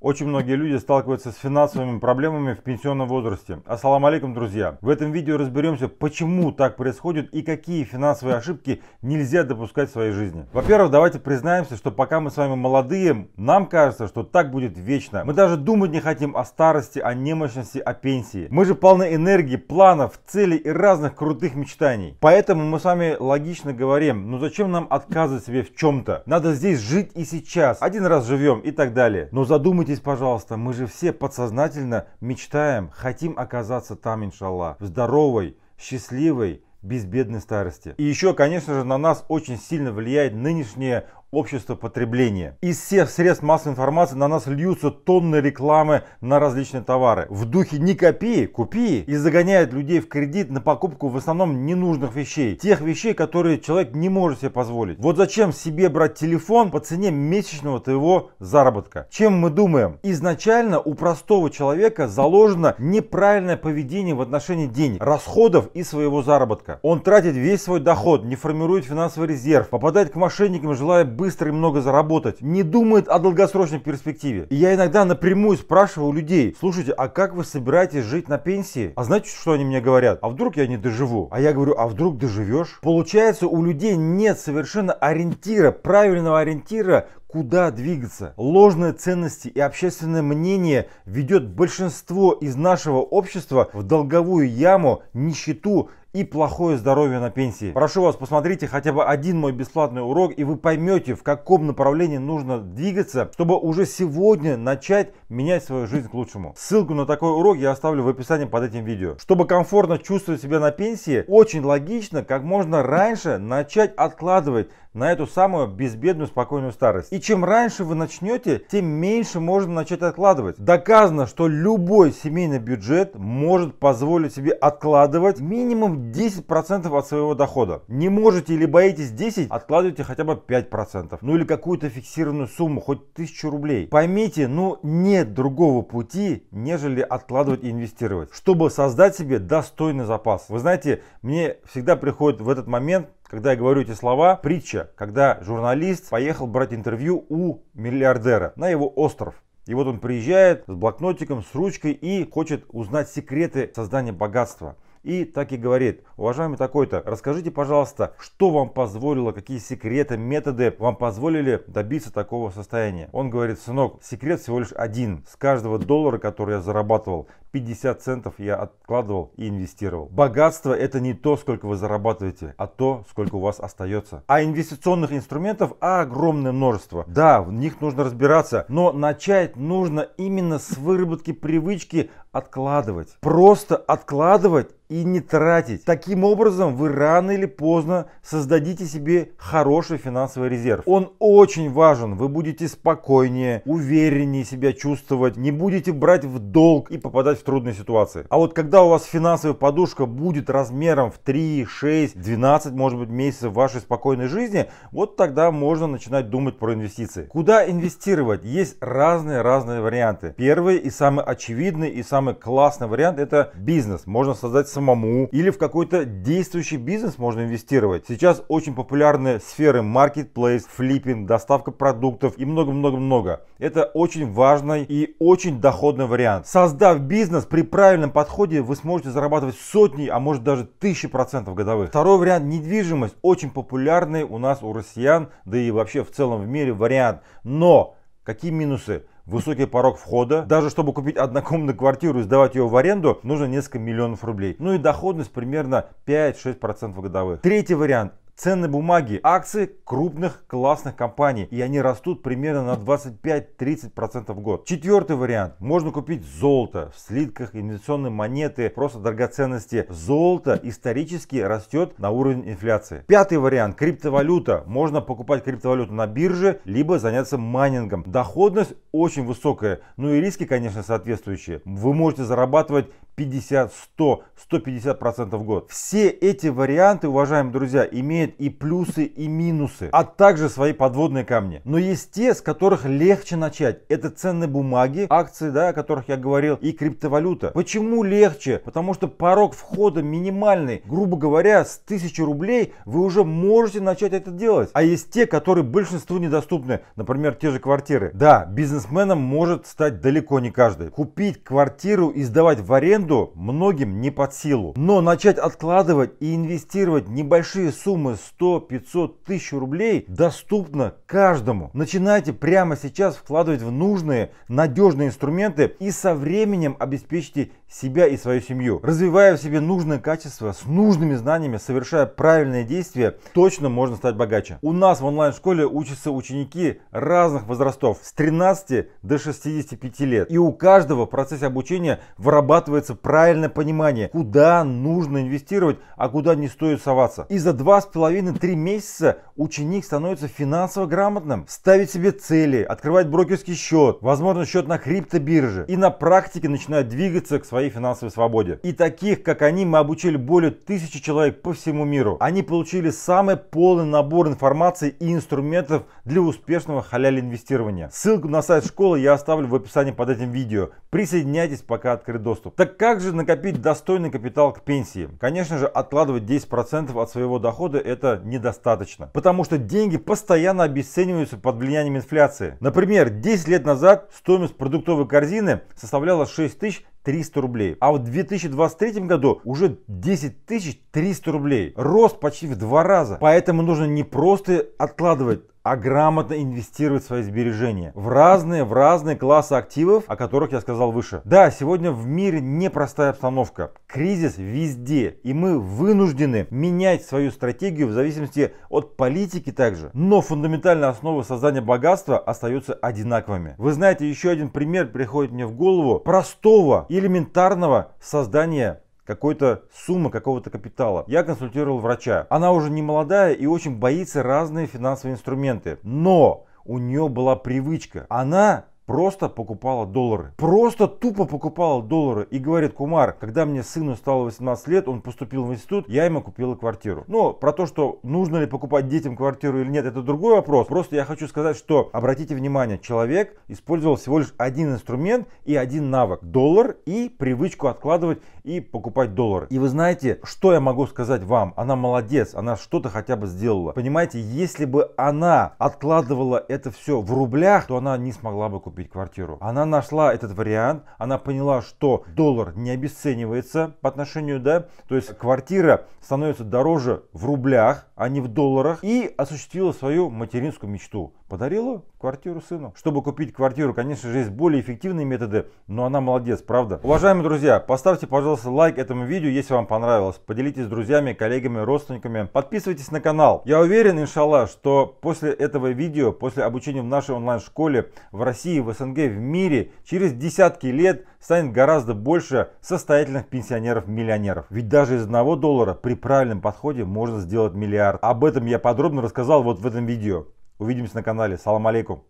Очень многие люди сталкиваются с финансовыми проблемами в пенсионном возрасте. Ассаламу алейкум, друзья! В этом видео разберемся, почему так происходит и какие финансовые ошибки нельзя допускать в своей жизни. Во-первых, давайте признаемся, что пока мы с вами молодые, нам кажется, что так будет вечно. Мы даже думать не хотим о старости, о немощности, о пенсии. Мы же полны энергии, планов, целей и разных крутых мечтаний. Поэтому мы с вами логично говорим, ну зачем нам отказывать себе в чем-то? Надо здесь жить и сейчас. Один раз живем и так далее. Но задумайтесь Задумайтесь, пожалуйста, мы же все подсознательно мечтаем, хотим оказаться там, иншаллах, в здоровой, счастливой, безбедной старости. И еще, конечно же, на нас очень сильно влияет нынешнее общества потребления. Из всех средств массовой информации на нас льются тонны рекламы на различные товары. В духе «не копи, купи» и загоняют людей в кредит на покупку в основном ненужных вещей. Тех вещей, которые человек не может себе позволить. Вот зачем себе брать телефон по цене месячного твоего заработка? Чем мы думаем? Изначально у простого человека заложено неправильное поведение в отношении денег, расходов и своего заработка. Он тратит весь свой доход, не формирует финансовый резерв, попадает к мошенникам, желая быстро и много заработать, не думает о долгосрочной перспективе. И я иногда напрямую спрашиваю людей, слушайте, а как вы собираетесь жить на пенсии? А знаете, что они мне говорят? А вдруг я не доживу? А я говорю, а вдруг доживешь? Получается, у людей нет совершенно ориентира, правильного ориентира, куда двигаться. Ложные ценности и общественное мнение ведет большинство из нашего общества в долговую яму, нищету и плохое здоровье на пенсии. Прошу вас, посмотрите хотя бы один мой бесплатный урок, и вы поймете, в каком направлении нужно двигаться, чтобы уже сегодня начать менять свою жизнь к лучшему. Ссылку на такой урок я оставлю в описании под этим видео. Чтобы комфортно чувствовать себя на пенсии, очень логично как можно раньше начать откладывать на эту самую безбедную спокойную старость. И чем раньше вы начнете, тем меньше можно начать откладывать. Доказано, что любой семейный бюджет может позволить себе откладывать минимум 10% от своего дохода. Не можете или боитесь 10, откладывайте хотя бы 5%. Ну или какую-то фиксированную сумму, хоть 1000 рублей. Поймите, ну нет другого пути, нежели откладывать и инвестировать, чтобы создать себе достойный запас. Вы знаете, мне всегда приходит в этот момент когда я говорю эти слова, притча, когда журналист поехал брать интервью у миллиардера на его остров. И вот он приезжает с блокнотиком, с ручкой и хочет узнать секреты создания богатства. И так и говорит, уважаемый такой-то, расскажите, пожалуйста, что вам позволило, какие секреты, методы вам позволили добиться такого состояния. Он говорит, сынок, секрет всего лишь один. С каждого доллара, который я зарабатывал, 50 центов я откладывал и инвестировал. Богатство это не то, сколько вы зарабатываете, а то, сколько у вас остается. А инвестиционных инструментов огромное множество. Да, в них нужно разбираться, но начать нужно именно с выработки привычки откладывать. Просто откладывать и не тратить. Таким образом, вы рано или поздно создадите себе хороший финансовый резерв. Он очень важен. Вы будете спокойнее, увереннее себя чувствовать, не будете брать в долг и попадать в трудной ситуации. А вот когда у вас финансовая подушка будет размером в 3, 6, 12, может быть, месяцев вашей спокойной жизни, вот тогда можно начинать думать про инвестиции. Куда инвестировать? Есть разные-разные варианты. Первый и самый очевидный и самый классный вариант это бизнес. Можно создать самому или в какой-то действующий бизнес можно инвестировать. Сейчас очень популярны сферы marketplace, флиппинг, доставка продуктов и много-много-много. Это очень важный и очень доходный вариант. Создав бизнес, бизнес при правильном подходе вы сможете зарабатывать сотни, а может даже тысячи процентов годовых. Второй вариант – недвижимость. Очень популярный у нас, у россиян, да и вообще в целом в мире вариант. Но какие минусы? высокий порог входа. Даже чтобы купить однокомнатную квартиру и сдавать ее в аренду, нужно несколько миллионов рублей. Ну и доходность примерно 5-6% годовых. Третий вариант ценные бумаги, акции крупных классных компаний. И они растут примерно на 25-30% в год. Четвертый вариант. Можно купить золото в слитках, инвестиционные монеты, просто драгоценности. Золото исторически растет на уровень инфляции. Пятый вариант. Криптовалюта. Можно покупать криптовалюту на бирже, либо заняться майнингом. Доходность очень высокая. Ну и риски, конечно, соответствующие. Вы можете зарабатывать 50, 100, 150 процентов в год. Все эти варианты, уважаемые друзья, имеют и плюсы, и минусы, а также свои подводные камни. Но есть те, с которых легче начать. Это ценные бумаги, акции, да, о которых я говорил, и криптовалюта. Почему легче? Потому что порог входа минимальный. Грубо говоря, с 1000 рублей вы уже можете начать это делать. А есть те, которые большинству недоступны. Например, те же квартиры. Да, бизнесменом может стать далеко не каждый. Купить квартиру и сдавать в аренду Трудо многим не под силу. Но начать откладывать и инвестировать небольшие суммы 100, 500, тысяч рублей доступно каждому. Начинайте прямо сейчас вкладывать в нужные, надежные инструменты и со временем обеспечите себя и свою семью. Развивая в себе нужные качества, с нужными знаниями, совершая правильные действия, точно можно стать богаче. У нас в онлайн-школе учатся ученики разных возрастов, с 13 до 65 лет. И у каждого в процессе обучения вырабатывается правильное понимание, куда нужно инвестировать, а куда не стоит соваться. И за 2,5-3 месяца ученик становится финансово грамотным, ставит себе цели, открывает брокерский счет, возможно счет на криптобирже и на практике начинает двигаться к своей своей финансовой свободе. И таких, как они, мы обучили более тысячи человек по всему миру. Они получили самый полный набор информации и инструментов для успешного халяль инвестирования. Ссылку на сайт школы я оставлю в описании под этим видео. Присоединяйтесь, пока открыт доступ. Так как же накопить достойный капитал к пенсии? Конечно же, откладывать 10% от своего дохода это недостаточно, потому что деньги постоянно обесцениваются под влиянием инфляции. Например, 10 лет назад стоимость продуктовой корзины составляла 6 тысяч 300 рублей. А вот в 2023 году уже 10 300 рублей. Рост почти в два раза. Поэтому нужно не просто откладывать а грамотно инвестировать свои сбережения в разные, в разные классы активов, о которых я сказал выше. Да, сегодня в мире непростая обстановка, кризис везде, и мы вынуждены менять свою стратегию в зависимости от политики также, но фундаментальные основы создания богатства остаются одинаковыми. Вы знаете, еще один пример приходит мне в голову простого, элементарного создания какой-то суммы, какого-то капитала. Я консультировал врача. Она уже не молодая и очень боится разные финансовые инструменты. Но у нее была привычка. Она просто покупала доллары. Просто тупо покупала доллары. И говорит, Кумар, когда мне сыну стало 18 лет, он поступил в институт, я ему купила квартиру. Но про то, что нужно ли покупать детям квартиру или нет, это другой вопрос. Просто я хочу сказать, что обратите внимание, человек использовал всего лишь один инструмент и один навык. Доллар и привычку откладывать и покупать доллары. И вы знаете, что я могу сказать вам? Она молодец, она что-то хотя бы сделала. Понимаете, если бы она откладывала это все в рублях, то она не смогла бы купить купить квартиру. Она нашла этот вариант, она поняла, что доллар не обесценивается по отношению, да, то есть квартира становится дороже в рублях, а не в долларах, и осуществила свою материнскую мечту подарила квартиру сыну. Чтобы купить квартиру, конечно же, есть более эффективные методы, но она молодец, правда? Уважаемые друзья, поставьте, пожалуйста, лайк этому видео, если вам понравилось. Поделитесь с друзьями, коллегами, родственниками. Подписывайтесь на канал. Я уверен, иншалла, что после этого видео, после обучения в нашей онлайн-школе в России, в СНГ, в мире, через десятки лет станет гораздо больше состоятельных пенсионеров-миллионеров. Ведь даже из одного доллара при правильном подходе можно сделать миллиард. Об этом я подробно рассказал вот в этом видео. Увидимся на канале. Салам алейкум.